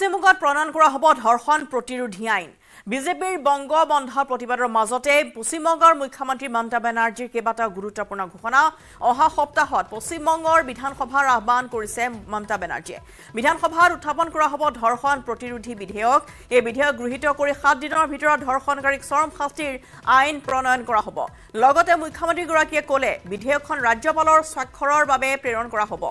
পশ্চিমবঙ্গত প্ৰণয়ন কৰা হ'ব ধৰ্ষণ প্ৰতিৰোধী আইন বিজেপিৰ বংগ বন্ধ প্ৰতিবাদৰ মাজতে পশ্চিমবংগৰ মুখ্যমন্ত্ৰী মমতা বেনাৰ্জীৰ কেইবাটাও গুৰুত্বপূৰ্ণ ঘোষণা অহা সপ্তাহত পশ্চিমবংগৰ বিধানসভাৰ আহ্বান কৰিছে মমতা বেনাৰ্জীয়ে বিধানসভাত উত্থাপন কৰা হ'ব ধৰ্ষণ প্ৰতিৰোধী বিধেয়ক এই বিধেয়ক গৃহীত কৰি সাত দিনৰ ভিতৰত ধৰ্ষণকাৰীক চৰম শাস্তিৰ আইন প্ৰণয়ন কৰা হ'ব লগতে মুখ্যমন্ত্ৰীগৰাকীয়ে ক'লে বিধেয়কখন ৰাজ্যপালৰ স্বাক্ষৰৰ বাবে প্ৰেৰণ কৰা হ'ব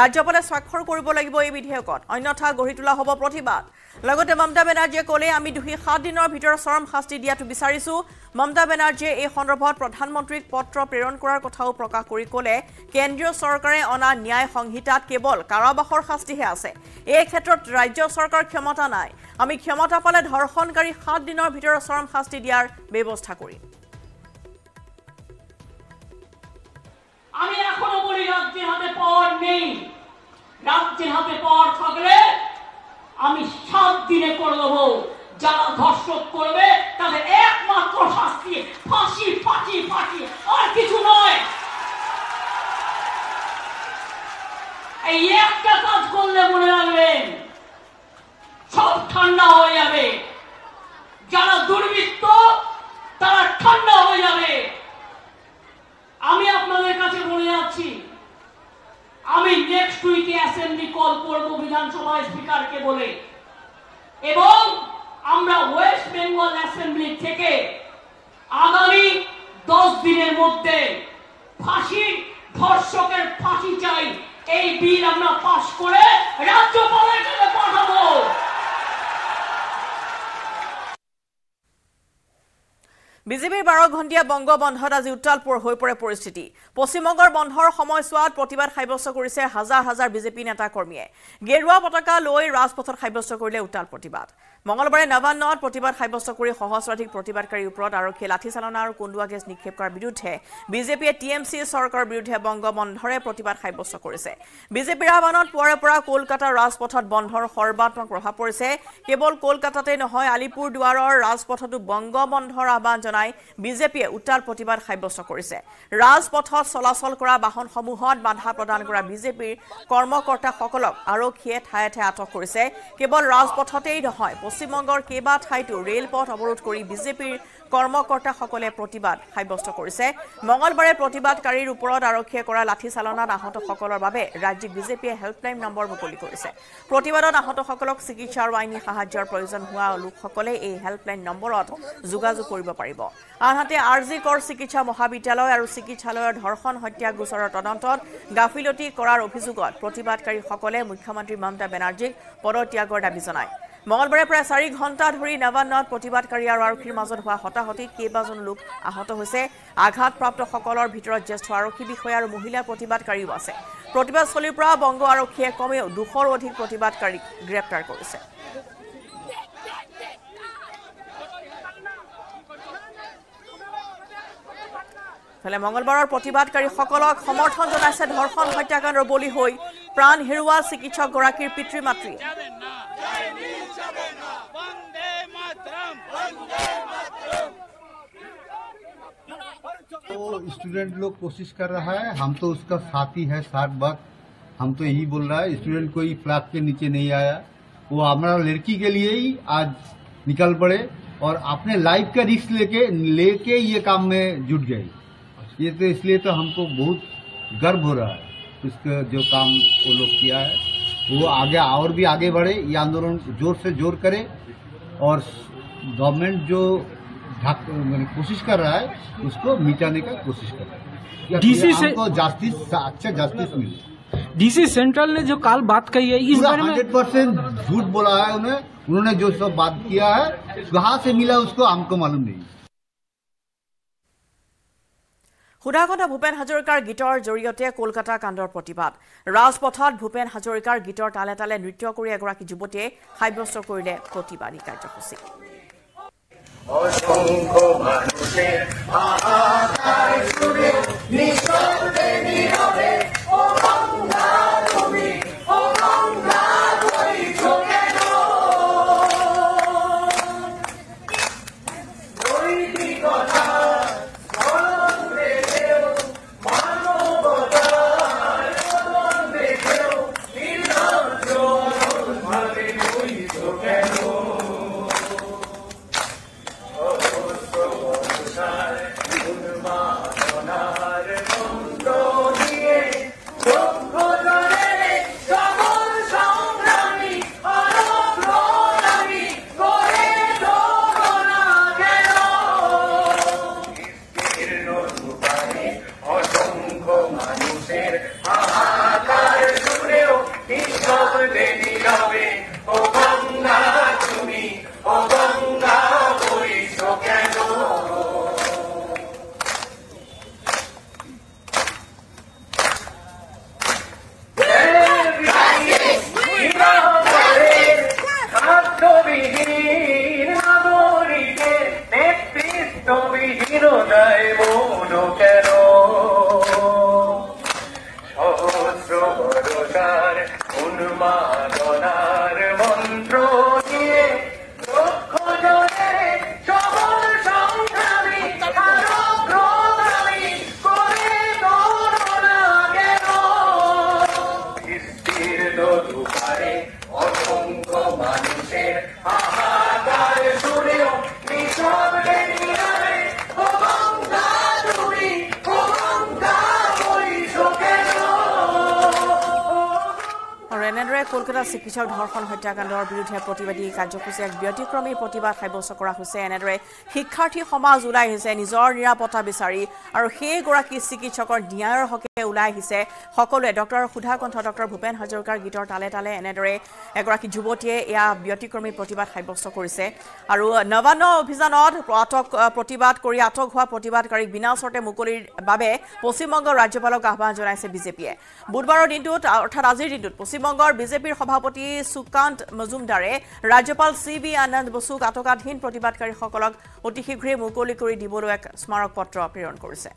ৰাজ্যপালে স্বাক্ষৰ কৰিব লাগিব এই বিধেয়কত অন্যথা গঢ়ি তোলা হ'ব প্ৰতিবাদ লগতে মমতা বেনাৰ্জীয়ে ক'লে আমি দোষী দিনৰ ভিতৰত চৰম শাস্তি দিয়াটো বিচাৰিছো মমতা বেনাৰ্জীয়ে এই সন্দৰ্ভত প্ৰধানমন্ত্ৰীক পত্ৰ প্ৰেৰণ কৰাৰ কথাও প্ৰকাশ কৰি ক'লে কেন্দ্ৰীয় চৰকাৰে অনা ন্যায় সংহিতাত কেৱল কাৰাবাসৰ শাস্তিহে আছে এই ক্ষেত্ৰত ৰাজ্য চৰকাৰ ক্ষমতা নাই আমি ক্ষমতা পালে ধৰ্ষণকাৰী দিনৰ ভিতৰত চৰম শাস্তি দিয়াৰ ব্যৱস্থা কৰিম আমি এখনো বলি ৰাজ্যে হাতে পাওয়াৰ নেই ৰাজ্যে হাতে পাওয়াৰ থাকলে আমি সাত দিনে করে দেব যারা ধর্ষক করবে তাদের একমাত্র শাস্তি ফাঁসি ফাঁসি ফাঁসি আর কিছু নয় এই একটা কাজ করলে মনে রাখবেন সব ঠান্ডা হয়ে যাবে যারা দুর্বৃত্ত তারা ঠান্ডা হয়ে যাবে টুইটে অ্যাসেম্বলি কল করব বিধানসভায় স্পিকারকে বলে এবং আমরা ওয়েস্ট বেঙ্গল অ্যাসেম্বলি থেকে আগামী দশ দিনের মধ্যে ফাঁসির ধর্ষকের ফাঁসি চাই এই বিল আমরা পাশ করে রাজ্যপালের কাছে পাঠাবো বিজেপিৰ বাৰ ঘণ্টীয়া বংগ বন্ধত আজি উত্তালপৰ হৈ পৰে পৰিস্থিতি পশ্চিমবংগৰ বন্ধৰ সময়ছোৱাত প্ৰতিবাদ সাব্যস্ত কৰিছে হাজাৰ হাজাৰ বিজেপি নেতাকৰ্মীয়ে গেৰুৱা পতাকা লৈ ৰাজপথত সাব্যস্ত কৰিলে উত্তাল প্ৰতিবাদ মঙলবাৰে নৱান্নত প্ৰতিবাদ সাব্যস্ত কৰি সহস্ৰাধিক প্ৰতিবাদকাৰীৰ ওপৰত আৰক্ষীয়ে লাঠিচালনা আৰু কন্দুৱা গেছ নিক্ষেপ কৰাৰ বিৰুদ্ধে বিজেপিয়ে টি এম চি চৰকাৰৰ বিৰুদ্ধে বংগবন্ধৰে প্ৰতিবাদ সাব্যস্ত কৰিছে বিজেপিৰ আহ্বানত পুৱাৰে পৰা কলকাতাৰ ৰাজপথত বন্ধৰ সৰ্বাত্মক প্ৰভাৱ পৰিছে কেৱল কলকাতাতে নহয় আলিপুৰ দুৱাৰৰ ৰাজপথতো বংগবন্ধৰ আহ্বান জনাই বিজেপিয়ে উত্তাল প্ৰতিবাদ সাব্যস্ত কৰিছে ৰাজপথত চলাচল কৰা বাহনসমূহত বাধা প্ৰদান কৰা বিজেপিৰ কৰ্মকৰ্তাসকলক আৰক্ষীয়ে ঠায়ে ঠায়ে আটক কৰিছে কেৱল ৰাজপথতেই নহয় পশ্চিমবংগৰ কেইবা ঠাইতো ৰেলপথ অৱৰোধ কৰি বিজেপিৰ কৰ্মকৰ্তাসকলে প্ৰতিবাদ সাব্যস্ত কৰিছে মঙলবাৰে প্ৰতিবাদকাৰীৰ ওপৰত আৰক্ষীয়ে কৰা চালনাত আহতসকলৰ বাবে ৰাজ্যিক বিজেপিয়ে হেল্পলাইন নম্বৰ মুকলি কৰিছে প্ৰতিবাদত আহতসকলক চিকিৎসা আৰু আইনী সাহায্যৰ প্ৰয়োজন হোৱা লোকসকলে এই হেল্পলাইন নম্বৰত যোগাযোগ কৰিব পাৰিব আনহাতে আৰ জি কৰ চিকিৎসা মহাবিদ্যালয় আৰু চিকিৎসালয়ৰ ধৰ্ষণ হত্যা গোচৰৰ তদন্তত গাফিলতি কৰাৰ অভিযোগত প্ৰতিবাদকাৰীসকলে মুখ্যমন্ত্ৰী মমতা বেনাৰ্জীক পদত্যাগৰ দাবী জনায় মঙলবাৰে প্ৰায় চাৰি ঘণ্টা ধৰি নাবান্নত প্ৰতিবাদকাৰী আৰু আৰক্ষীৰ মাজত হোৱা হতাহতিত কেইবাজন লোক আহত হৈছে আঘাতপ্ৰাপ্তসকলৰ ভিতৰত জ্যেষ্ঠ আৰক্ষী বিষয়া আৰু মহিলা প্ৰতিবাদকাৰীও আছে প্ৰতিবাদস্থলীৰ পৰা বংগ আৰক্ষীয়ে কমেও দুশৰো অধিক প্ৰতিবাদকাৰীক গ্ৰেপ্তাৰ কৰিছে ফালে মঙলবাৰৰ প্ৰতিবাদকাৰীসকলক সমৰ্থন জনাইছে ধৰ্ষণ হত্যাকাণ্ডৰ বলি হৈ প্ৰাণ হেৰুওৱা চিকিৎসকগৰাকীৰ পিতৃ মাতৃয়ে तो स्टूडेंट लोग कोशिश कर रहा है हम तो उसका साथी है साथ वक्त हम तो यही बोल रहा है स्टूडेंट कोई फ्लैग के नीचे नहीं आया वो हमारा लड़की के लिए ही आज निकल पड़े और अपने लाइफ का रिस्क लेके लेके ये काम में जुट गए ये तो इसलिए तो हमको बहुत गर्व हो रहा है इसका जो काम वो लोग किया है वो आगे और भी आगे बढ़े ये आंदोलन जोर से जोर करे और गवर्नमेंट जो मैंने कोशिश कर रहा है उसको मिटाने का कोशिश कर रहा है डीसी से जस्टिस अच्छा जस्टिस मिले डीसी सेंट्रल ने जो काल बात कही है इस बारे में परसेंट झूठ बोला है उन्हें उन्होंने जो सब बात किया है कहाँ से मिला उसको हमको मालूम नहीं সোধা ভূপেন হাজৰিকাৰ গীতৰ জৰিয়তে কলকাতা কাণ্ডৰ প্ৰতিবাদ ৰাজপথত ভূপেন হাজৰিকাৰ গীতৰ তালে তালে নৃত্য কৰি এগৰাকী যুৱতীয়ে সাব্যস্ত কৰিলে প্ৰতিবাদী কাৰ্যসূচী 我胸口满是阿爸的。But কলকাতা চিকিৎসক ধৰ্ষণ হত্যাকাণ্ডৰ বিৰুদ্ধে প্ৰতিবাদী কাৰ্যসূচী এক ব্যতিক্ৰমী প্ৰতিবাদ সাব্যস্ত কৰা হৈছে এনেদৰে শিক্ষাৰ্থী সমাজ ওলাই আহিছে নিজৰ নিৰাপত্তা বিচাৰি আৰু সেইগৰাকী চিকিৎসকৰ ন্যায়ৰ হকে ওলাই আহিছে সকলোৱে ডক্টৰ সুধাকণ্ঠ ডক্টৰ ভূপেন হাজৰিকাৰ গীতৰ তালে তালে এনেদৰে এগৰাকী যুৱতীয়ে এয়া ব্যতিক্ৰমী প্ৰতিবাদ সাব্যস্ত কৰিছে আৰু নৱান্ন অভিযানত আটক প্ৰতিবাদ কৰি আটক হোৱা প্ৰতিবাদকাৰীক বিনা চৰ্তে মুকলিৰ বাবে পশ্চিমবংগৰ ৰাজ্যপালক আহ্বান জনাইছে বিজেপিয়ে বুধবাৰৰ দিনটোত অৰ্থাৎ আজিৰ দিনটোত পশ্চিমবংগৰ বিজেপিৰ বিজেপিৰ সভাপতি সুকান্ত মজুমদাৰে ৰাজ্যপাল চি বি আনন্দ বসুক আটকাধীন প্ৰতিবাদকাৰীসকলক অতি শীঘ্ৰে মুকলি কৰি দিবলৈ এক স্মাৰক পত্ৰ প্ৰেৰণ কৰিছে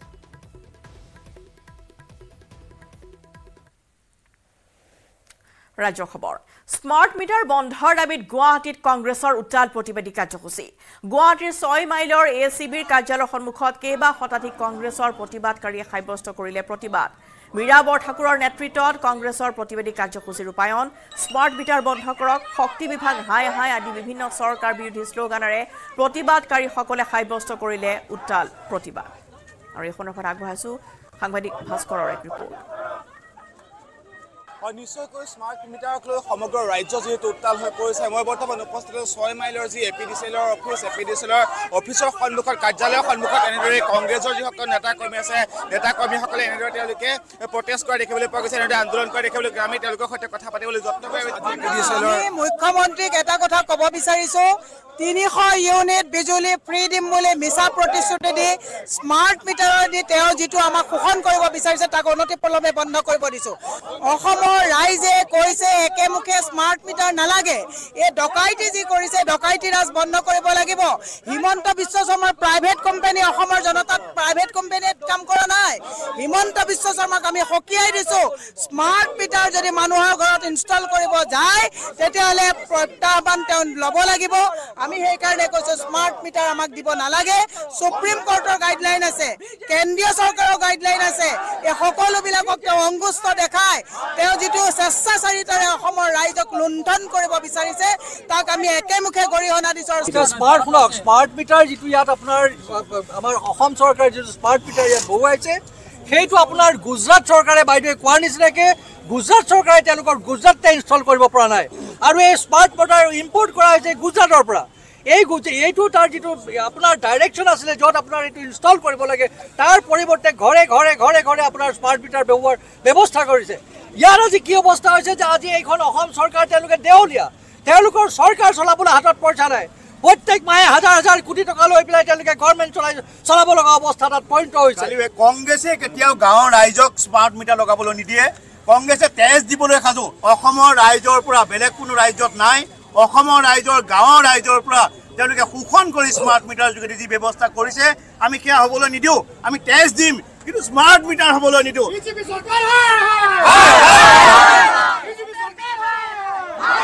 স্মাৰ্ট মিটাৰ বন্ধৰ দাবীত গুৱাহাটীত কংগ্ৰেছৰ উত্তাল প্ৰতিবাদী কাৰ্যসূচী গুৱাহাটীৰ ছয় মাইলৰ এ চি বিৰ কাৰ্যালয়ৰ সন্মুখত কেইবা শতাধিক কংগ্ৰেছৰ প্ৰতিবাদকাৰীয়ে সাব্যস্ত কৰিলে প্ৰতিবাদ মীৰা বৰঠাকুৰৰ নেতৃত্বত কংগ্ৰেছৰ প্ৰতিবাদী কাৰ্যসূচী ৰূপায়ণ স্মাৰ্ট মিটাৰ বন্ধ কৰক শক্তি বিভাগ হাই হাই আদি বিভিন্ন চৰকাৰ বিৰোধী শ্লোগানেৰে প্ৰতিবাদকাৰীসকলে সাব্যস্ত কৰিলে উত্তাল প্ৰতিবাদ আৰু এই সন্দৰ্ভত আগবঢ়াইছো সাংবাদিক ভাস্কৰৰ এক ৰিপৰ্ট নিশ্চয়কৈ স্মাৰ্ট মিটাৰক লৈ সমগ্ৰ ৰাজ্য যিহেতু উত্তাল হৈ পৰিছে মই বৰ্তমান উপস্থিত ছয় মাইলৰ যি এ পি ডি চি এলৰ office A P D C এলৰ অফিচৰ সন্মুখত কাৰ্যালয়ৰ সন্মুখত এনেদৰে কংগ্ৰেছৰ যিসকল নেতা কৰ্মী আছে নেতা কৰ্মীসকলে এনেদৰে তেওঁলোকে প্ৰটেষ্ট কৰা দেখিবলৈ পোৱা গৈছে এনেদৰে আন্দোলন কৰা দেখিবলৈ গৈছে আমি তেওঁলোকৰ সৈতে কথা পাতিবলৈ যত্ন কৰিম মুখ্যমন্ত্ৰীক এটা কথা ক'ব বিচাৰিছো তিনিশ ইউনিট বিজুলী ফ্ৰী দিম বুলি মিছা প্ৰতিশ্ৰুতি দি স্মাৰ্ট মিটাৰ দি তেওঁ যিটো আমাক শোষণ কৰিব বিচাৰিছে তাক অনতি প্ৰলম্বে বন্ধ কৰিব দিছো অসমৰ ৰাইজে কৈছে একেমুখে স্মাৰ্ট মিটাৰ নালাগে এই ডকাইটি যি কৰিছে ডকাইটি ৰাজ বন্ধ কৰিব লাগিব হিমন্ত বিশ্ব শৰ্মাৰ প্ৰাইভেট কোম্পানী অসমৰ জনতাত প্ৰাইভেট কোম্পানীত কাম কৰা নাই হিমন্ত বিশ্ব শৰ্মাক আমি সকীয়াই দিছো স্মাৰ্ট মিটাৰ যদি মানুহৰ ঘৰত ইনষ্টল কৰিব যায় তেতিয়াহ'লে প্ৰত্যাহ্বান তেওঁ ল'ব লাগিব আমি সেইকাৰণে কৈছো স্মাৰ্ট মিটাৰ আমাক দিব নালাগে সুপ্ৰিম কোৰ্টৰ গাইডলাইন আছে কেন্দ্ৰীয় চৰকাৰৰ গাইডলাইন আছে এই সকলোবিলাকক তেওঁ অংগুষ্ঠ দেখায় তেওঁ যিটো স্বেচ্ছাচাৰিতাৰে অসমৰ ৰাইজক লুণ্ঠন কৰিব বিচাৰিছে তাক আমি একেমুখে গৰিহণা দিছোঁ স্মাৰ্ট ফ্লক স্মাৰ্ট মিটাৰ যিটো ইয়াত আপোনাৰ আমাৰ অসম চৰকাৰে যিটো স্মাৰ্ট মিটাৰ ইয়াত বহুৱাইছে সেইটো আপোনাৰ গুজৰাট চৰকাৰে বাইদেৱে কোৱাৰ নিচিনাকে গুজৰাট চৰকাৰে তেওঁলোকৰ গুজৰাটতে ইনষ্টল কৰিব পৰা নাই আৰু এই স্মাৰ্ট মিটাৰ ইম্পৰ্ট কৰা হৈছে গুজৰাটৰ পৰা এই এইটো তাৰ যিটো আপোনাৰ ডাইৰেকশ্যন আছিলে য'ত আপোনাৰ এইটো ইনষ্টল কৰিব লাগে তাৰ পৰিৱৰ্তে ঘৰে ঘৰে ঘৰে ঘৰে আপোনাৰ স্মাৰ্ট মিটাৰ ব্যৱহাৰ ব্যৱস্থা কৰিছে ইয়াৰ আজি কি অৱস্থা হৈছে যে আজি এইখন অসম চৰকাৰ তেওঁলোকে দেউলীয়া তেওঁলোকৰ চৰকাৰ চলাবলৈ হাতত পইচা নাই প্ৰত্যেক মাহে হাজাৰ হাজাৰ কোটি টকা লৈ পেলাই তেওঁলোকে গভৰ্ণমেণ্ট চলাই চলাব লগা অৱস্থা তাত পৰিণত হৈছে কংগ্ৰেছে কেতিয়াও গাঁৱৰ ৰাইজক স্মাৰ্ট মিটাৰ লগাবলৈ নিদিয়ে কংগ্ৰেছে তেজ দিবলৈ সাজু অসমৰ ৰাইজৰ পৰা বেলেগ কোনো ৰাজ্যত নাই অসমৰ ৰাইজৰ গাঁৱৰ ৰাইজৰ পৰা তেওঁলোকে শোষণ কৰি স্মাৰ্ট মিটাৰ যোগেদি যি ব্যৱস্থা কৰিছে আমি সেয়া হ'বলৈ নিদিওঁ আমি তেজ দিম কিন্তু স্মাৰ্ট মিটাৰ হ'বলৈ নিদিওঁ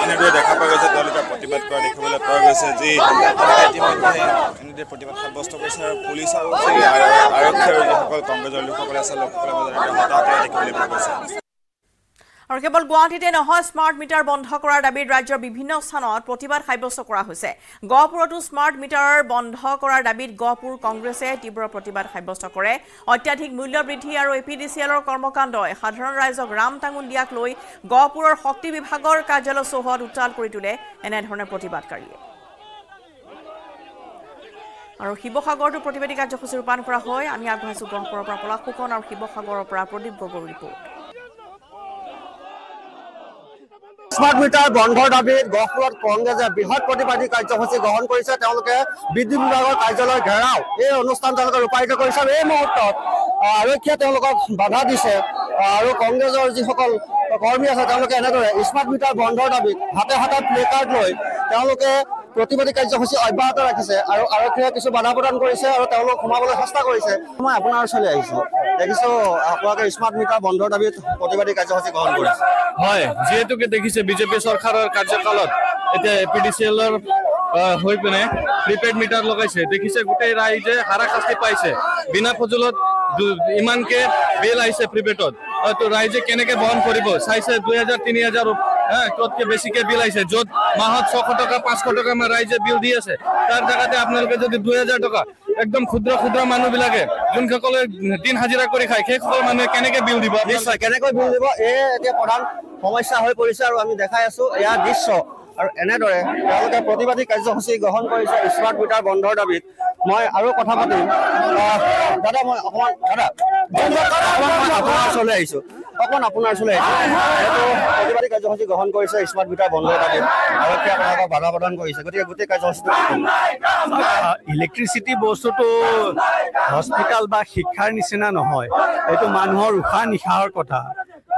এনেদৰে দেখা পোৱা গৈছে তেওঁলোকে প্ৰতিবাদ কৰা দেখিবলৈ পোৱা গৈছে যি ইতিমধ্যে প্ৰতিবাদ সাব্যস্ত কৰিছে আৰু পুলিচ আৰু আৰক্ষী আৰু যিসকল কংগ্ৰেছৰ লোকসকলে আছে লোকসকলৰ মাজত হতাহত কৰা দেখিবলৈ পোৱা গৈছে আৰু কেৱল গুৱাহাটীতে নহয় স্মাৰ্ট মিটাৰ বন্ধ কৰাৰ দাবীত ৰাজ্যৰ বিভিন্ন স্থানত প্ৰতিবাদ সাব্যস্ত কৰা হৈছে গহপুৰতো স্মাৰ্ট মিটাৰ বন্ধ কৰাৰ দাবীত গহপুৰ কংগ্ৰেছে তীব্ৰ প্ৰতিবাদ সাব্যস্ত কৰে অত্যাধিক মূল্য বৃদ্ধি আৰু এ পি ডি চি এলৰ কৰ্মকাণ্ডই সাধাৰণ ৰাইজক ৰাম টাঙুল দিয়াক লৈ গহপুৰৰ শক্তি বিভাগৰ কাৰ্যালয় চৌহদ উত্তাল কৰি তোলে এনেধৰণে প্ৰতিবাদকাৰীয়ে আৰু শিৱসাগৰতো প্ৰতিবাদী কাৰ্যসূচী ৰূপায়ণ কৰা হয় আমি আগবঢ়াইছোঁ গহপুৰৰ পৰা পলাশ ফুকন আৰু শিৱসাগৰৰ পৰা প্ৰদীপ গগৈৰ ৰিপৰ্ট কম্পিউটাৰ বন্ধৰ দাবী গহপুৰত কংগ্ৰেছে বৃহৎ প্ৰতিবাদী কাৰ্যসূচী গ্ৰহণ কৰিছে তেওঁলোকে বিদ্যুৎ বিভাগৰ কাৰ্যালয় ঘেৰাও এই অনুষ্ঠান তেওঁলোকে ৰূপায়িত কৰিছে আৰু এই মুহূৰ্তত আৰক্ষীয়ে তেওঁলোকক বাধা দিছে আৰু কংগ্ৰেছৰ যিসকল কৰ্মী আছে তেওঁলোকে এনেদৰে স্মাৰ্ট মিটাৰ বন্ধৰ দাবীত হাতে হাতে প্লে কাৰ্ড লৈ তেওঁলোকে প্ৰতিবাদী কাৰ্যসূচী অব্যাহত ৰাখিছে আৰু আৰক্ষীয়ে কিছু বাধা প্ৰদান কৰিছে আৰু তেওঁলোকক চেষ্টা কৰিছে মই আপোনাৰ ওচৰলৈ আহিছোঁ দেখিছোঁ আপোনালোকে স্মাৰ্ট মিটাৰ বন্ধৰ দাবীত প্ৰতিবাদী কাৰ্যসূচী গ্ৰহণ কৰিছে হয় যিহেতুকে দেখিছে বিজেপি চৰকাৰৰ কাৰ্যকালত এতিয়া এ ডি চি এলৰ হৈ পিনে প্ৰিপেইড মিটাৰ লগাইছে দেখিছে গোটেই ৰাইজে হাৰাশাস্তি পাইছে বিনা ফজুলত ইমানকে বিল আহিছে প্ৰিপেইডত ৰাইজে কেনেকে বহন কৰিব চাইছে দুই হাজাৰ তিনি হাজাৰ ততকে বেছিকে বিল আহিছে যত মাহত ছশ টকা পাঁচশ টকা আমাৰ ৰাইজে বিল দি আছে তাৰ জেগাতে আপোনালোকে যদি দুই হাজাৰ টকা একদম ক্ষুদ্ৰ ক্ষুদ্ৰ মানুহবিলাকে যোনসকলে দিন হাজিৰা কৰি খায় সেইসকল মানুহে কেনেকে বিল দিব নিশ্চয় কেনেকৈ বিল দিব এয়ে এতিয়া প্ৰধান সমস্যা হৈ পৰিছে আৰু আমি দেখাই আছো এয়া দৃশ্য আৰু এনেদৰে তেওঁলোকে প্ৰতিবাদী কাৰ্যসূচী গ্ৰহণ কৰিছে স্মাৰ্ট মিটাৰ বন্ধৰ দাবীত মই আৰু কথা পাতিম দাদা মই অকণমান দাদা অকণ আপোনাৰ চলে প্ৰতিবাদী কাৰ্যসূচী গ্ৰহণ কৰিছে স্মাৰ্ট মিটাৰ বন্ধ কৰি আৰক্ষীয়ে আপোনালোকক বাধা প্ৰদান কৰিছে গতিকে গোটেই কাৰ্যসূচী ইলেক্ট্ৰিচিটি বস্তুটো হস্পিটেল বা শিক্ষাৰ নিচিনা নহয় এইটো মানুহৰ উশাহ নিশাহৰ কথা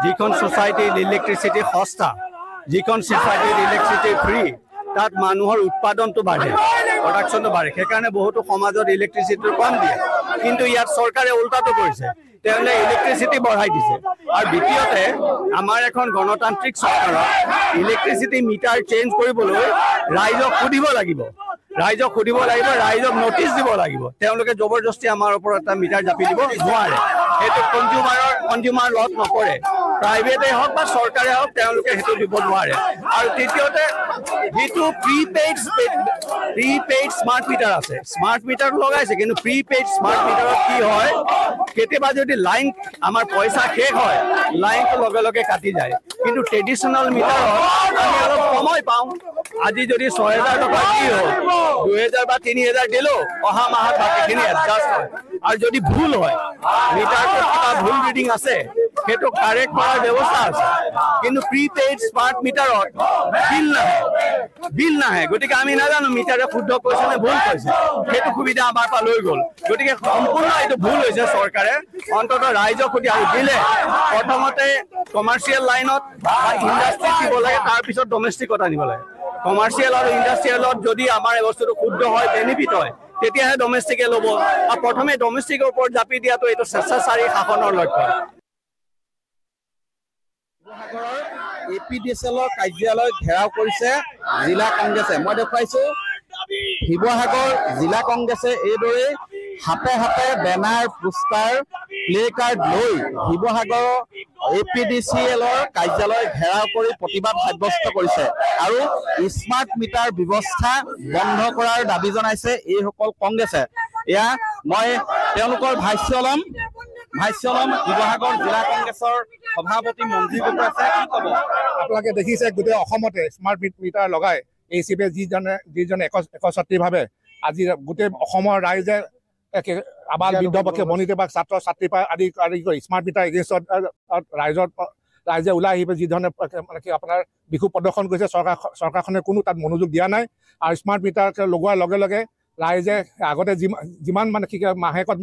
যিখন ছ'চাইটিত ইলেক্ট্ৰিচিটি সস্তা যিখন ছ'চাইটিত ইলেক্ট্ৰিচিটি ফ্ৰী তাত মানুহৰ উৎপাদনটো বাঢ়ে প্ৰডাকশ্যনটো বাঢ়ে সেইকাৰণে বহুতো সমাজত ইলেক্ট্ৰিচিটিটো কম দিয়ে কিন্তু ইয়াত চৰকাৰে ওলোটাটো কৰিছে তেওঁলে ইলেক্ট্ৰিচিটি বঢ়াই দিছে আৰু দ্বিতীয়তে আমাৰ এখন গণতান্ত্ৰিক চৰকাৰত ইলেক্ট্ৰিচিটি মিটাৰ চেঞ্জ কৰিবলৈ ৰাইজক সুধিব লাগিব ৰাইজক সুধিব লাগিব ৰাইজক নটিচ দিব লাগিব তেওঁলোকে জবৰদস্তি আমাৰ ওপৰত এটা মিটাৰ জাপি দিব নোৱাৰে সেইটো কনজিউমাৰৰ কনজিউমাৰ লত নকৰে প্ৰাইভেটে হওক বা চৰকাৰে হওক তেওঁলোকে সেইটো দিব নোৱাৰে আৰু তৃতীয়তে যিটো প্ৰিপেইড প্ৰিপেইড স্মাৰ্ট মিটাৰ আছে স্মাৰ্ট মিটাৰ লগাইছে কিন্তু প্ৰিপেইড স্মাৰ্ট মিটাৰত কি হয় কেতিয়াবা যদি লাইন আমাৰ পইচা শেষ হয় লাইনটো লগে লগে কাটি যায় কিন্তু ট্ৰেডিশ্যনেল মিটাৰত আমি অলপ সময় পাওঁ আজি যদি ছয় হেজাৰ টকা কি হ'ল দুহেজাৰ বা তিনি হেজাৰ দিলেও অহা মাহত বাকীখিনি এডজাষ্ট হয় আৰু যদি ভুল হয় মিটাৰটো কিবা ভুল ৰিডিং আছে সেইটো কাৰেক্ট কৰাৰ ব্যৱস্থা আছে কিন্তু প্ৰি প্ৰিপেইড স্মাৰ্ট মিটাৰত বিল নাহে বিল নাহে গতিকে আমি নাজানো মিটাৰে শুদ্ধ কৈছে নে ভুল কৈছে সেইটো সুবিধা আমাৰ পৰা লৈ গ'ল গতিকে সম্পূৰ্ণ এইটো ভুল হৈছে চৰকাৰে অন্ততঃ ৰাইজক সুধি আৰু দিলে প্ৰথমতে কমাৰ্চিয়েল লাইনত বা ইণ্ডাষ্ট্ৰিত দিব লাগে তাৰপিছত ডমেষ্টিকত আনিব লাগে কমাৰ্চিয়েল আৰু ইণ্ডাষ্ট্ৰিয়েলত যদি আমাৰ এই বস্তুটো শুদ্ধ হয় বেনিফিট হয় তেতিয়াহে ডমেষ্টিকে ল'ব আৰু প্ৰথমে ডমেষ্টিকৰ ওপৰত জাপি দিয়াটো এইটো স্বেচ্ছাচাৰী শাসনৰ লক্ষ্য শিৱসাগৰৰ এ পি ডি এছ এলৰ কাৰ্যালয় ঘেৰাও কৰিছে জিলা কংগ্ৰেছে মই দেখুৱাইছো শিৱসাগৰ জিলা কংগ্ৰেছে এইদৰেই হাতে হাতে বেনাৰ পোষ্টাৰ প্লে কাৰ্ড লৈ শিৱসাগৰৰ এ পি ডি চি এলৰ কাৰ্যালয় ঘেৰাও কৰি প্ৰতিবাদ সাব্যস্ত কৰিছে আৰু স্মাৰ্ট মিটাৰ ব্যৱস্থা বন্ধ কৰাৰ দাবী জনাইছে এইসকল কংগ্ৰেছে এয়া মই তেওঁলোকৰ ভাষ্য ল'ম ভাইচলম শিৱসাগৰ জিলা কংগ্ৰেছৰ সভাপতি মঞ্জি গগৈ আছে কি ক'ব আপোনালোকে দেখিছে গোটেই অসমতে স্মাৰ্ট মিটাৰ লগাই এ চি পিয়ে যিজনে যিজনে এক একছাত্ৰীভাৱে আজি গোটেই অসমৰ ৰাইজে একে আবাল বৃদ্ধ পক্ষে বনিতে বা ছাত্ৰ ছাত্ৰী পৰা আদি আদি কৰি স্মাৰ্ট মিটাৰ এগেইনষ্টত ৰাইজৰ ৰাইজে ওলাই আহিব যিধৰণে মানে কি আপোনাৰ বিষু প্ৰদৰ্শন কৰিছে চৰকাৰ চৰকাৰখনে কোনো তাত মনোযোগ দিয়া নাই আৰু স্মাৰ্ট মিটাৰ লগোৱাৰ লগে লগে ৰাইজে আগতে যিমান যিমান মানে কি কয় মাহেকত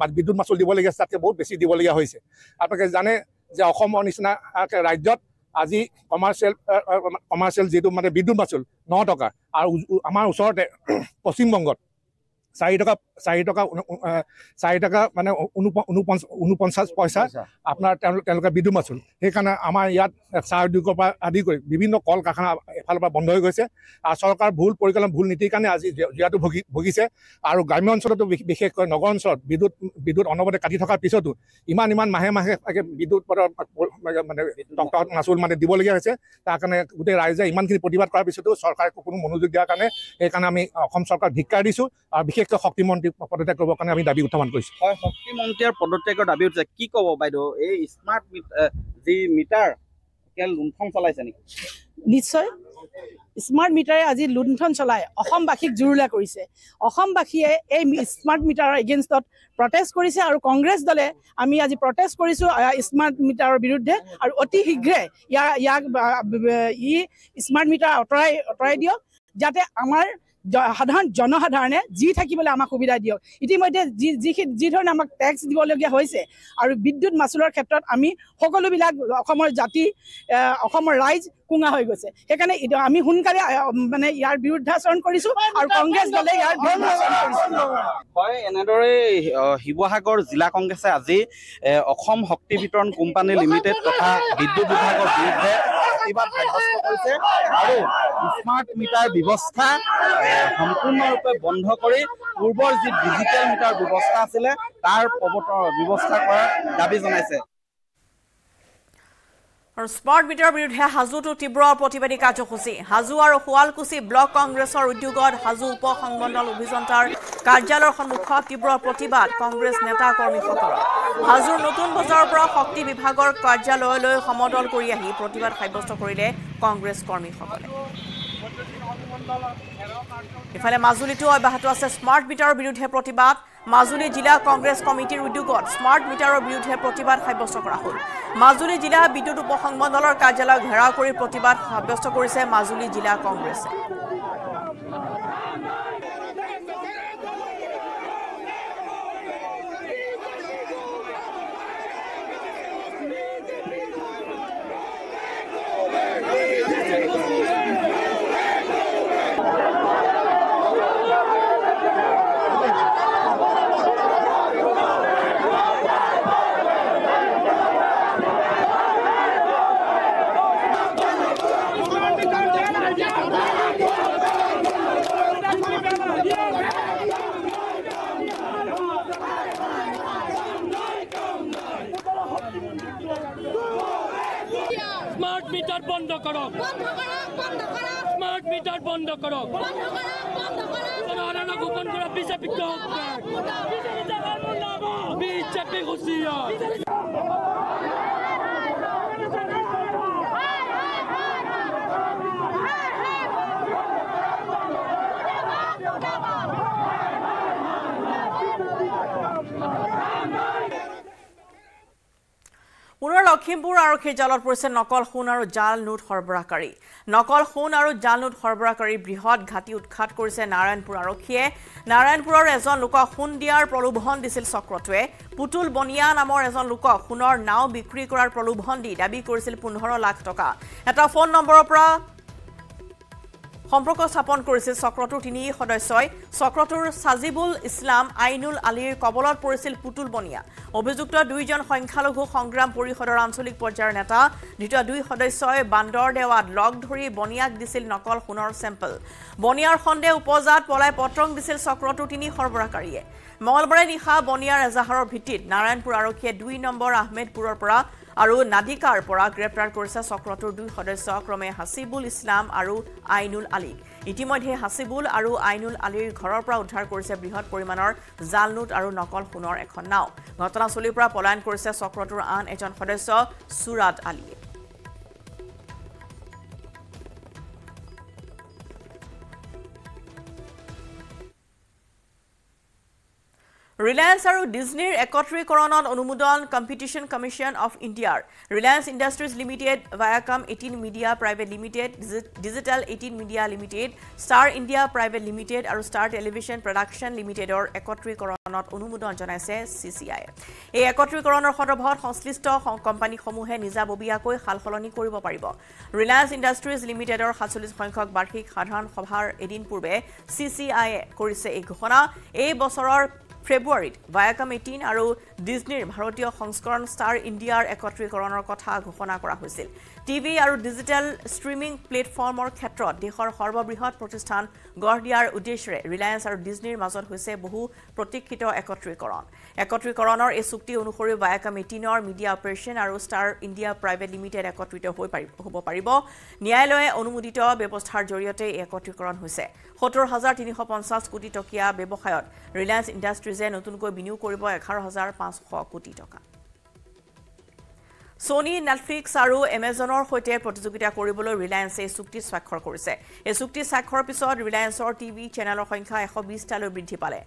মানে বিদ্যুৎ মাচুল দিবলগীয়া আছে তাতকৈ বহুত বেছি দিবলগীয়া হৈছে আপোনালোকে জানে যে অসমৰ নিচিনা ৰাজ্যত আজি কমাৰ্চিয়েল কমাৰ্চিয়েল যিটো মানে বিদ্যুৎ মাচুল ন টকা আৰু আমাৰ ওচৰতে পশ্চিমবংগত চাৰি টকা চাৰি টকা চাৰি টকা মানে ঊনপঞ্চাছ পইচা আপোনাৰ তেওঁলোকে তেওঁলোকে বিদ্যুৎ মাচুল সেইকাৰণে আমাৰ ইয়াত চাহ উদ্যোগৰ পৰা আদি কৰি বিভিন্ন কল কাৰখানা এফালৰ পৰা বন্ধ হৈ গৈছে আৰু চৰকাৰ ভুল পৰিকল্পনা ভুল নীতিৰ কাৰণে আজি জীয়াটো ভুগি ভুগিছে আৰু গ্ৰাম্য অঞ্চলতো বিশেষকৈ নগৰ অঞ্চলত বিদ্যুৎ বিদ্যুৎ অনবতে কাটি থকাৰ পিছতো ইমান ইমান মাহে মাহে বিদ্যুৎ মানে টকা মাচুল মানে দিবলগীয়া হৈছে তাৰ কাৰণে গোটেই ৰাইজে ইমানখিনি প্ৰতিবাদ কৰাৰ পিছতো চৰকাৰে কোনো মনোযোগ দিয়াৰ কাৰণে সেইকাৰণে আমি অসম চৰকাৰক ধিক্ষাৰ দিছোঁ আৰু বিশেষ বিশেষকৈ শক্তিমন্ত্ৰী পদত্যাগ কৰিবৰ কাৰণে আমি দাবী উত্থাপন কৰিছোঁ হয় শক্তিমন্ত্ৰীৰ পদত্যাগৰ দাবী উঠিছে কি ক'ব বাইদেউ এই স্মাৰ্ট যি মিটাৰ লুণ্ঠন চলাইছে নেকি নিশ্চয় স্মাৰ্ট মিটাৰে আজি লুণ্ঠন চলাই অসমবাসীক জুৰুলা কৰিছে অসমবাসীয়ে এই স্মাৰ্ট মিটাৰৰ এগেইনষ্টত প্ৰটেষ্ট কৰিছে আৰু কংগ্ৰেছ দলে আমি আজি প্ৰটেষ্ট কৰিছোঁ স্মাৰ্ট মিটাৰৰ বিৰুদ্ধে আৰু অতি শীঘ্ৰে ইয়াৰ ইয়াক ই স্মাৰ্ট মিটাৰ আঁতৰাই আঁতৰাই দিয়ক যাতে আমাৰ সাধাৰণ জনসাধাৰণে যি থাকিবলৈ আমাক সুবিধা দিয়ক ইতিমধ্যে যি যি যিধৰণে আমাক টেক্স দিবলগীয়া হৈছে আৰু বিদ্যুৎ মাচুলৰ ক্ষেত্ৰত আমি সকলোবিলাক অসমৰ জাতি অসমৰ ৰাইজ কোঙা হৈ গৈছে সেইকাৰণে আমি সোনকালে মানে ইয়াৰ বিৰুদ্ধাচৰণ কৰিছোঁ আৰু কংগ্ৰেছ দলে ইয়াৰ বিৰুদ্ধাচৰণ হয় এনেদৰে শিৱসাগৰ জিলা কংগ্ৰেছে আজি অসম শক্তি বিতৰণ কোম্পানী লিমিটেড তথা বিদ্যুৎ বিভাগৰ বিৰুদ্ধে প্ৰতিবাদ কৰিছে স্মার্ট মিটার ব্যবস্থা সম্পূর্ণরূপে বন্ধ করে পূর্বর যে ডিজিটাল মিটার ব্যবস্থা আছে তার প্রবর্তন ব্যবস্থা করার দাবি জানাইছে আর স্মার্ট মিটার বিরুদ্ধে হাজুতো তীব্র প্রতিবাদী কার্যসূচী হাজু আর শুয়ালকুচি ব্লক কংগ্রেসের উদ্যোগত হাজু উপসংমন্ডল অভিযন্তার কার্যালয়ের সম্মুখ তীব্র প্রতিবাদ কংগ্রেস নেতা কর্মীসকল হাজুর নতুন বজারের শক্তি বিভাগের কার্যালয় সমদল করে প্রতিবাদ সাব্যস্ত করলে কংগ্রেস কর্মীসকলে ইফালে মাজুলীতো অব্যাহত আছে স্মাৰ্ট মিটাৰৰ বিৰুদ্ধে প্ৰতিবাদ মাজুলী জিলা কংগ্ৰেছ কমিটিৰ উদ্যোগত স্মাৰ্ট মিটাৰৰ বিৰুদ্ধে প্ৰতিবাদ সাব্যস্ত কৰা হ'ল মাজুলী জিলা বিদ্যুৎ উপসংমণ্ডলৰ কাৰ্যালয় ঘেৰাও কৰি প্ৰতিবাদ সাব্যস্ত কৰিছে মাজুলী জিলা কংগ্ৰেছে 太可惜啊！লখিমপুৰ আৰক্ষীৰ জালত পৰিছে নকল সোণ আৰু জাল নোট সৰবৰাহকাৰী নকল সোণ আৰু জাল নোট সৰবৰাহকাৰী বৃহৎ ঘাটি উৎখাত কৰিছে নাৰায়ণপুৰ আৰক্ষীয়ে নাৰায়ণপুৰৰ এজন লোকক সোণ দিয়াৰ প্ৰলোভন দিছিল চক্ৰটোৱে পুতুল বনিয়া নামৰ এজন লোকক সোণৰ নাও বিক্ৰী কৰাৰ প্ৰলোভন দি দাবী কৰিছিল পোন্ধৰ লাখ টকা এটা ফোন নম্বৰৰ পৰা সম্পৰ্ক স্থাপন কৰিছিল চক্ৰটোৰ তিনি সদস্যই চক্ৰটোৰ ছাজিবুল ইছলাম আইনুল আলীৰ কবলত পৰিছিল পুতুল বনিয়া অভিযুক্ত দুইজন সংখ্যালঘু সংগ্ৰাম পৰিষদৰ আঞ্চলিক পৰ্যায়ৰ নেতা দ্বিতীয় দুই সদস্যই বান্দৰ দেৱাত লগ ধৰি বনিয়াক দিছিল নকল সোণৰ চেম্পল বনিয়াৰ সন্দেহ উপজাত পলাই পত্ৰং দিছিল চক্ৰটোৰ তিনি সৰবৰাহকাৰীয়ে মঙলবাৰে নিশা বনিয়াৰ এজাহাৰৰ ভিত্তিত নাৰায়ণপুৰ আৰক্ষীয়ে দুই নম্বৰ আহমেদপুৰৰ পৰা আৰু নাদিকাৰ পৰা গ্ৰেপ্তাৰ কৰিছে চক্ৰটোৰ দুই সদস্য ক্ৰমে হাছিবুল ইছলাম আৰু আইনুল আলীক ইতিমধ্যে হাছিবুল আৰু আইনুল আলীৰ ঘৰৰ পৰা উদ্ধাৰ কৰিছে বৃহৎ পৰিমাণৰ জালনোট আৰু নকল সোণৰ এখন নাও ঘটনাস্থলীৰ পৰা পলায়ন কৰিছে চক্ৰটোৰ আন এজন সদস্য চুৰাট আলীয়ে Reliance আৰু Disney একত্ৰীকৰণৰ অনুমোদন Competition Commission of India Reliance Industries Limited Viacom 18 Media Private Limited Digital 18 Media Limited Star India Private Limited আৰু Star Television Production Limited ৰ একত্ৰীকৰণত অনুমোদন জনাইছে CCI এই একত্ৰীকৰণৰ সন্দৰ্ভত সংশ্লিষ্ট কোম্পানীসমূহে নিজাববীয়াকৈ সালসলনি কৰিব পাৰিব Reliance Industries Limited ৰ 47 সংখ্যক বাৰ্ষিক সাধাৰণ সভাৰ এদিন পূৰ্বে CCI কৰিছে এই ঘোষণা এই বছৰৰ ফেব্ৰুৱাৰীত ভায়াকাম এইটিন আৰু ডিজনীৰ ভাৰতীয় সংস্কৰণ ষ্টাৰ ইণ্ডিয়াৰ একত্ৰীকৰণৰ কথা ঘোষণা কৰা হৈছিল টিভি আৰু ডিজিটেল ষ্ট্ৰিমিং প্লেটফৰ্মৰ ক্ষেত্ৰত দেশৰ সৰ্ববৃহৎ প্ৰতিষ্ঠান গঢ় দিয়াৰ উদ্দেশ্যে ৰিলায়েন্স আৰু ডিজনীৰ মাজত হৈছে বহু প্ৰতীক্ষিত একত্ৰীকৰণ একত্ৰীকৰণৰ এই চুক্তি অনুসৰি বায়াকাম এটিনৰ মিডিয়া অপাৰেশ্যন আৰু ষ্টাৰ ইণ্ডিয়া প্ৰাইভেট লিমিটেড একত্ৰিত হৈ হ'ব পাৰিব ন্যায়ালয়ে অনুমোদিত ব্যৱস্থাৰ জৰিয়তে এই একত্ৰীকৰণ হৈছে সত্তৰ হাজাৰ তিনিশ পঞ্চাছ কোটি টকীয়া ব্যৱসায়ত ৰিলায়েন্স ইণ্ডাষ্ট্ৰিজে নতুনকৈ বিনিয়োগ কৰিব এঘাৰ হাজাৰ পাঁচশ কোটি টকা ছনী নেটফ্লিক্স আৰু এমেজনৰ সৈতে প্ৰতিযোগিতা কৰিবলৈ ৰিলায়েন্সে চুক্তি স্বাক্ষৰ কৰিছে এই চুক্তি স্বাক্ষৰৰ পিছত ৰিলায়েন্সৰ টিভি চেনেলৰ সংখ্যা এশ বিশটালৈ বৃদ্ধি পালে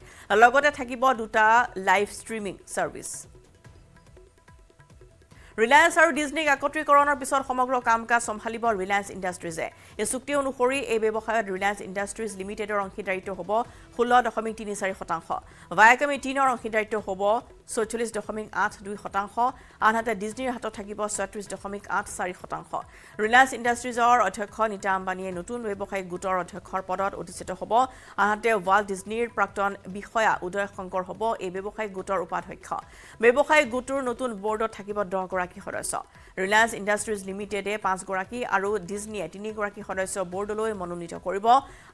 লগতে থাকিব দুটা লাইভ ষ্ট্ৰিমিং ছাৰ্ভিছ ৰিলায়েন্স আৰু ডিজনীক একত্ৰীকৰণৰ পিছত সমগ্ৰ কাম কাজ চম্ভালিব ৰিলায়েন্স ইণ্ডাষ্ট্ৰিজে এই চুক্তি অনুসৰি এই ব্যৱসায়ত ৰিলায়েন্স ইণ্ডাষ্ট্ৰিজ লিমিটেডৰ অংশীদাৰিত্ব হ'ব ষোল্ল দশমিক তিনি চাৰি শতাংশ ভায়াকম এইটিনৰ অংশীদাৰিত্ব হ'ব ছয়চল্লিছ দশমিক আঠ দুই শতাংশ আনহাতে ডিজনীৰ হাতত থাকিব ছয়ত্ৰিছ দশমিক আঠ চাৰি শতাংশ ৰিলায়েন্স ইণ্ডাষ্ট্ৰিজৰ অধ্যক্ষ নীতা আম্বানীয়ে নতুন ব্যৱসায়িক গোটৰ অধ্যক্ষৰ পদত অধিষ্ঠিত হ'ব আনহাতে ৱাল্ড ডিজনীৰ প্ৰাক্তন বিষয়া উদয় শংকৰ হ'ব এই ব্যৱসায়িক গোটৰ উপাধ্যক্ষ ব্যৱসায়িক গোটটোৰ নতুন বৰ্ডত থাকিব দহগৰাকী এগৰাকী সদস্য ৰিলায়েন্স ইণ্ডাষ্ট্ৰিজ লিমিটেডে পাঁচগৰাকী আৰু ডিজনীয়ে তিনিগৰাকী সদস্য বৰ্ডলৈ মনোনীত কৰিব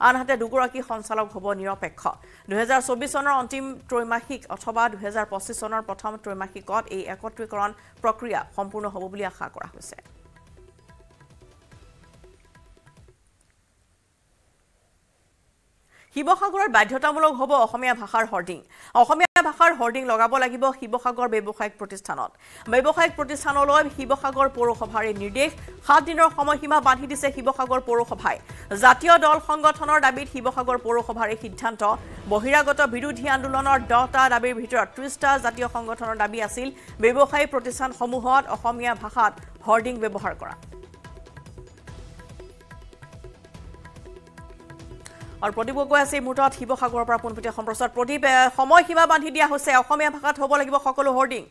আনহাতে দুগৰাকী সঞ্চালক হ'ব নিৰপেক্ষ দুহেজাৰ চৌবিছ চনৰ অন্তিম ত্ৰৈমাসিক অথবা দুহেজাৰ পঁচিছ চনৰ প্ৰথম ত্ৰৈমাসিকত এই একত্ৰীকৰণ প্ৰক্ৰিয়া সম্পূৰ্ণ হ'ব বুলি আশা কৰা হৈছে শিৱসাগৰত বাধ্যতামূলক হ'ব অসমীয়া ভাষাৰ হৰ্ডিং অসমীয়া অসমীয়া ভাষাৰ হৰ্ডিং লগাব লাগিব শিৱসাগৰ ব্যৱসায়িক প্ৰতিষ্ঠানত ব্যৱসায়িক প্ৰতিষ্ঠানলৈ শিৱসাগৰ পৌৰসভাৰ নিৰ্দেশ সাত দিনৰ সময়সীমা বান্ধি দিছে শিৱসাগৰ পৌৰসভাই জাতীয় দল সংগঠনৰ দাবীত শিৱসাগৰ পৌৰসভাৰ সিদ্ধান্ত বহিৰাগত বিৰোধী আন্দোলনৰ দহটা দাবীৰ ভিতৰত ত্ৰিছটা জাতীয় সংগঠনৰ দাবী আছিল ব্যৱসায়িক প্ৰতিষ্ঠানসমূহত অসমীয়া ভাষাত হৰ্ডিং ব্যৱহাৰ কৰা আৰু প্ৰদীপ গগৈ আছে এই মুহূৰ্তত শিৱসাগৰৰ পৰা পোনপটীয়া সম্প্ৰচাৰ প্ৰদীপ সময়সীমা বান্ধি দিয়া হৈছে অসমীয়া ভাষাত হ'ব লাগিব সকলো হৰ্ডিং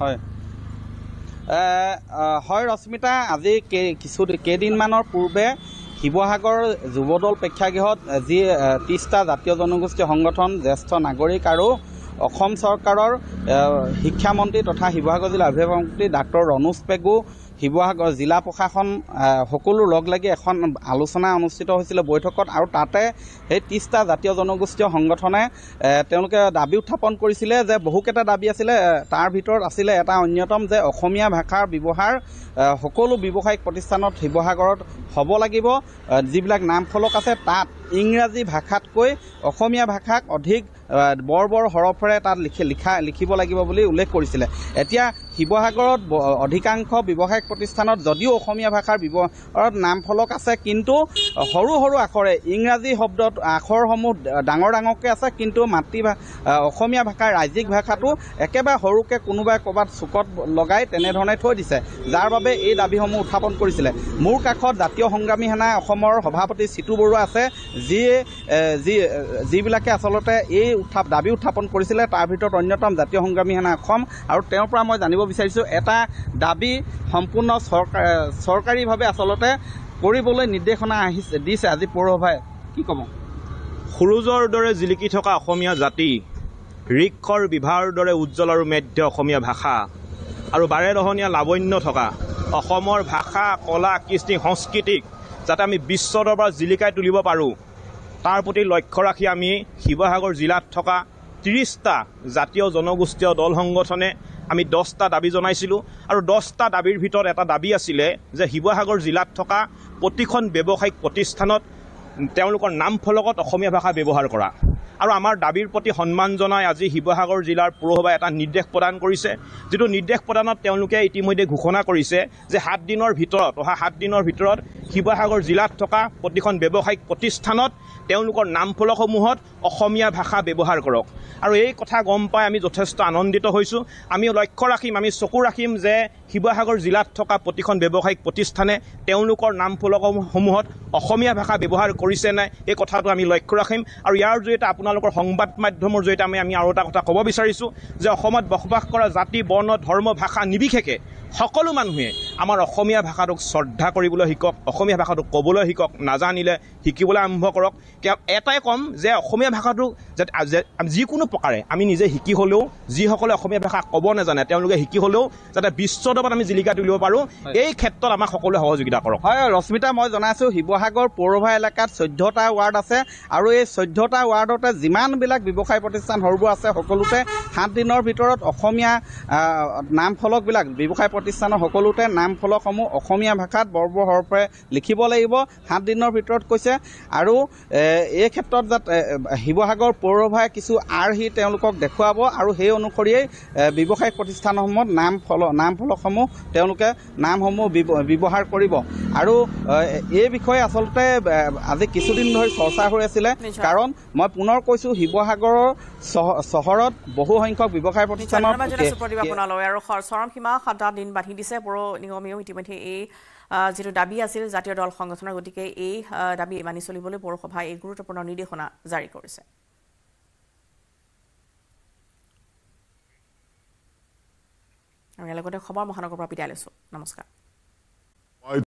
হয় হয় ৰশ্মিতা আজি কিছু কেইদিনমানৰ পূৰ্বে শিৱসাগৰ যুৱদল প্ৰেক্ষাগৃহত যি ত্ৰিছটা জাতীয় জনগোষ্ঠীয় সংগঠন জ্যেষ্ঠ নাগৰিক আৰু অসম চৰকাৰৰ শিক্ষামন্ত্ৰী তথা শিৱসাগৰ জিলাৰ অভিভাৱক মন্ত্ৰী ডাক্তৰ ৰণোজ পেগু শিৱসাগৰ জিলা প্ৰশাসন সকলো লগ লাগি এখন আলোচনা অনুষ্ঠিত হৈছিলে বৈঠকত আৰু তাতে সেই ত্ৰিছটা জাতীয় জনগোষ্ঠীয় সংগঠনে তেওঁলোকে দাবী উত্থাপন কৰিছিলে যে বহুকেইটা দাবী আছিলে তাৰ ভিতৰত আছিলে এটা অন্যতম যে অসমীয়া ভাষাৰ ব্যৱহাৰ সকলো ব্যৱসায়িক প্ৰতিষ্ঠানত শিৱসাগৰত হ'ব লাগিব যিবিলাক নামফলক আছে তাত ইংৰাজী ভাষাতকৈ অসমীয়া ভাষাক অধিক বৰ বৰ হৰফেৰে তাত লিখি লিখা লিখিব লাগিব বুলি উল্লেখ কৰিছিলে এতিয়া শিৱসাগৰত অধিকাংশ ব্যৱসায়িক প্ৰতিষ্ঠানত যদিও অসমীয়া ভাষাৰ ব্যৱহাৰত নামফলক আছে কিন্তু সৰু সৰু আখৰে ইংৰাজী শব্দত আখৰসমূহ ডাঙৰ ডাঙৰকৈ আছে কিন্তু মাতৃভা অসমীয়া ভাষাৰ ৰাজ্যিক ভাষাটো একেবাৰে সৰুকৈ কোনোবাই ক'ৰবাত চুকত লগাই তেনেধৰণে থৈ দিছে যাৰ বাবে এই দাবীসমূহ উত্থাপন কৰিছিলে মোৰ কাষত জাতীয় সংগ্ৰামী সেনা অসমৰ সভাপতি চিতু বৰুৱা আছে যিয়ে যি যিবিলাকে আচলতে এই উত্থাপ দাবী উত্থাপন কৰিছিলে তাৰ ভিতৰত অন্যতম জাতীয় সংগ্ৰামী সেনা অসম আৰু তেওঁৰ পৰা মই জানিব বিচাৰিছোঁ এটা দাবী সম্পূৰ্ণ চৰকাৰ চৰকাৰীভাৱে আচলতে কৰিবলৈ নিৰ্দেশনা আহিছে দিছে আজি পৌৰসভাই কি ক'ব সুৰুজৰ দৰে জিলিকি থকা অসমীয়া জাতি ঋক্ষৰ বিভাৰ দৰে উজ্জ্বল আৰু মেধ্য অসমীয়া ভাষা আৰু বাৰেৰহণীয়া লাৱণ্য থকা অসমৰ ভাষা কলা কৃষ্টি সংস্কৃতিক যাতে আমি বিশ্ব দৰবাৰ জিলিকাই তুলিব পাৰোঁ তাৰ প্ৰতি লক্ষ্য ৰাখি আমি শিৱসাগৰ জিলাত থকা ত্ৰিছটা জাতীয় জনগোষ্ঠীয় দল সংগঠনে আমি দহটা দাবী জনাইছিলোঁ আৰু দহটা দাবীৰ ভিতৰত এটা দাবী আছিলে যে শিৱসাগৰ জিলাত থকা প্ৰতিখন ব্যৱসায়িক প্ৰতিষ্ঠানত তেওঁলোকৰ নাম ফলকত অসমীয়া ভাষা ব্যৱহাৰ কৰা আৰু আমাৰ দাবীৰ প্ৰতি সন্মান জনাই আজি শিৱসাগৰ জিলাৰ পৌৰসভাই এটা নিৰ্দেশ প্ৰদান কৰিছে যিটো নিৰ্দেশ প্ৰদানত তেওঁলোকে ইতিমধ্যে ঘোষণা কৰিছে যে সাত দিনৰ ভিতৰত অহা সাত দিনৰ ভিতৰত শিৱসাগৰ জিলাত থকা প্ৰতিখন ব্যৱসায়িক প্ৰতিষ্ঠানত তেওঁলোকৰ নাম ফলকসমূহত অসমীয়া ভাষা ব্যৱহাৰ কৰক আৰু এই কথা গম পাই আমি যথেষ্ট আনন্দিত হৈছোঁ আমি লক্ষ্য ৰাখিম আমি চকু ৰাখিম যে শিৱসাগৰ জিলাত থকা প্ৰতিখন ব্যৱসায়িক প্ৰতিষ্ঠানে তেওঁলোকৰ নাম ফলকসমূহত অসমীয়া ভাষা ব্যৱহাৰ কৰিছে নাই এই কথাটো আমি লক্ষ্য ৰাখিম আৰু ইয়াৰ জৰিয়তে আপোনালোকৰ সংবাদ মাধ্যমৰ জৰিয়তে আমি আমি আৰু এটা কথা ক'ব বিচাৰিছোঁ যে অসমত বসবাস কৰা জাতি বৰ্ণ ধৰ্ম ভাষা নিৰ্বিশেষে সকলো মানুহে আমাৰ অসমীয়া ভাষাটোক শ্ৰদ্ধা কৰিবলৈ শিকক অসমীয়া ভাষাটো ক'বলৈ শিকক নাজানিলে শিকিবলৈ আৰম্ভ কৰক কিয় এটাই ক'ম যে অসমীয়া ভাষাটো যাতে যিকোনো প্ৰকাৰে আমি নিজে শিকি হ'লেও যিসকলে অসমীয়া ভাষা ক'ব নাজানে তেওঁলোকে শিকি হ'লেও যাতে বিশ্ব দৰবাৰত আমি জিলিকা তুলিব পাৰোঁ এই ক্ষেত্ৰত আমাক সকলোৱে সহযোগিতা কৰক হয় ৰশ্মিতা মই জনাইছোঁ শিৱসাগৰ পৌৰভা এলেকাত চৈধ্যটা ৱাৰ্ড আছে আৰু এই চৈধ্যটা ৱাৰ্ডতে যিমানবিলাক ব্যৱসায় প্ৰতিষ্ঠান সৰুবোৰ আছে সকলোতে সাত দিনৰ ভিতৰত অসমীয়া নাম ফলকবিলাক ব্যৱসায় প্ৰতিষ্ঠানৰ সকলোতে নাম ফলকসমূহ অসমীয়া ভাষাত বৰ্বহৰপৰে লিখিব লাগিব সাত দিনৰ ভিতৰত কৈছে আৰু এই ক্ষেত্ৰত যাতে শিৱসাগৰ পৌৰসভাই কিছু আৰ্হি তেওঁলোকক দেখুৱাব আৰু সেই অনুসৰিয়েই ব্যৱসায়িক প্ৰতিষ্ঠানসমূহত নাম ফল নাম ফলকসমূহ তেওঁলোকে নামসমূহ ব্যৱহাৰ কৰিব আৰু এই বিষয়ে আচলতে আজি কিছুদিন ধৰি চৰ্চা হৈ আছিলে কাৰণ মই পুনৰ কৈছোঁ শিৱসাগৰৰ চহৰত বহু সংখ্যক ব্যৱসায় প্ৰতিষ্ঠানৰ দিন বান্ধি দিছে পৌৰ নিগমেও ইতিমধ্যে এই যিটো দাবী আছিল জাতীয় দল সংগঠনৰ গতিকে এই দাবী মানি চলিবলৈ পৌৰসভাই এই গুৰুত্বপূৰ্ণ নিৰ্দেশনা জাৰি কৰিছে আৰু লগতে খবৰ মহানগৰৰ পৰা বিদায় লৈছোঁ নমস্কাৰ